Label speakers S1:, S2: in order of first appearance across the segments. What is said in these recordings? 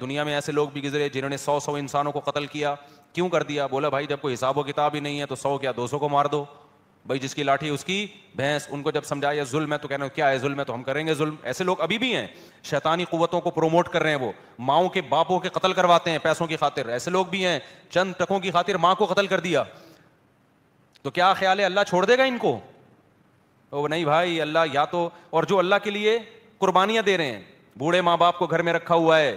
S1: दुनिया में ऐसे लोग भी गुजरे जिन्होंने सौ सौ इंसानों को कत्ल किया क्यों कर दिया बोला भाई जब कोई हिसाब व किताब ही नहीं है तो सौ क्या दो सौ को मार दो भाई जिसकी लाठी उसकी भैंस उनको जब समझाया जुल्म है तो कहना क्या है जुल्म है तो हम करेंगे जुल्म ऐसे लोग अभी भी हैं शैतानी कुवतों को प्रोमोट कर रहे हैं वो माओ के बापों के कत्ल करवाते हैं पैसों की खातिर ऐसे लोग भी हैं चंद टकों की खातिर माँ को कत्ल कर दिया तो क्या ख्याल है अल्लाह छोड़ देगा इनको ओ नहीं भाई अल्लाह या तो और जो अल्लाह के लिए कुर्बानियां दे रहे हैं बूढ़े माँ बाप को घर में रखा हुआ है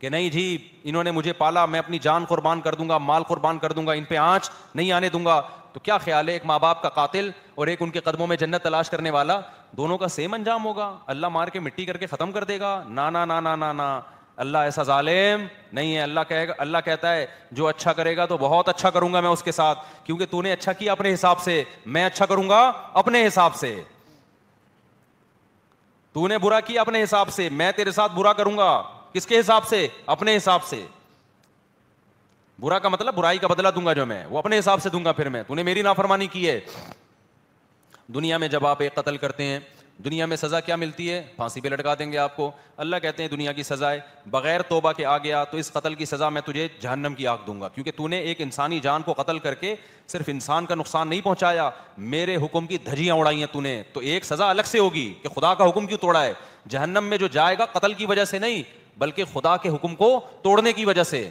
S1: कि नहीं जी इन्होंने मुझे पाला मैं अपनी जान कुर्बान कर दूंगा माल कुर्बान कर दूंगा इन पे आँच नहीं आने दूंगा तो क्या ख्याल है एक माँ बाप का कातिल और एक उनके कदमों में जन्नत तलाश करने वाला दोनों का सेम अंजाम होगा अल्लाह मार के मिट्टी करके ख़त्म कर देगा ना ना ना ना ना ना अल्लाह ऐसा जालिम नहीं है अल्लाह कहेगा अल्लाह कहता है जो अच्छा करेगा तो बहुत अच्छा करूंगा मैं उसके साथ क्योंकि तूने अच्छा किया अपने हिसाब से मैं अच्छा करूंगा अपने हिसाब से तूने बुरा किया अपने हिसाब से मैं तेरे साथ बुरा करूंगा किसके हिसाब से अपने हिसाब से बुरा का मतलब बुराई का बदला दूंगा जो मैं वो अपने हिसाब से दूंगा फिर मैं तूने मेरी नाफरमानी की है दुनिया में जब आप एक कत्ल करते हैं दुनिया में सज़ा क्या मिलती है फांसी पे लटका देंगे आपको अल्लाह कहते हैं दुनिया की सज़ाएं बगैर तोबा के आ गया तो इस कतल की सज़ा मैं तुझे जहन्नम की आग दूंगा क्योंकि तूने एक इंसानी जान को कतल करके सिर्फ इंसान का नुकसान नहीं पहुंचाया मेरे हुक्म की धजियां उड़ाई हैं तूने तो एक सज़ा अलग से होगी कि खुदा का हुक्म क्यों तोड़ा है जहन्नम में जो जाएगा कतल की वजह से नहीं बल्कि खुदा के हुक्म को तोड़ने की वजह से